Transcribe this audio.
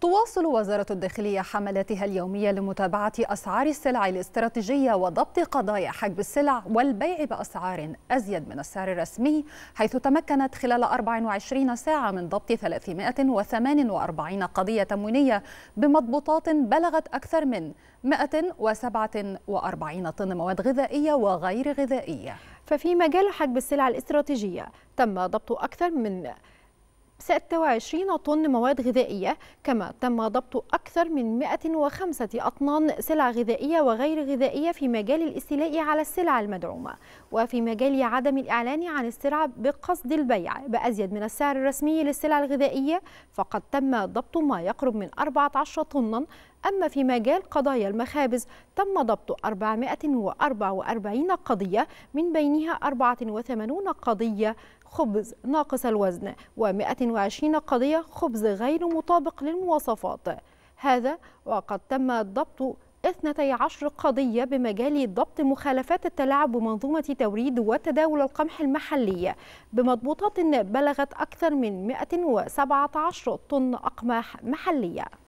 تواصل وزارة الداخلية حملاتها اليومية لمتابعة أسعار السلع الاستراتيجية وضبط قضايا حجب السلع والبيع بأسعار أزيد من السعر الرسمي حيث تمكنت خلال 24 ساعة من ضبط 348 قضية تموينية بمضبوطات بلغت أكثر من 147 طن مواد غذائية وغير غذائية ففي مجال حجب السلع الاستراتيجية تم ضبط أكثر من 26 طن مواد غذائية كما تم ضبط أكثر من 105 أطنان سلع غذائية وغير غذائية في مجال الاستيلاء على السلع المدعومة وفي مجال عدم الإعلان عن السلع بقصد البيع بأزيد من السعر الرسمي للسلع الغذائية فقد تم ضبط ما يقرب من 14 طنا أما في مجال قضايا المخابز تم ضبط 444 قضية من بينها 84 قضية خبز ناقص الوزن و120 قضية خبز غير مطابق للمواصفات هذا وقد تم ضبط 12 قضية بمجال ضبط مخالفات التلاعب بمنظومة توريد وتداول القمح المحلي بمضبوطات بلغت أكثر من 117 طن أقماح محلية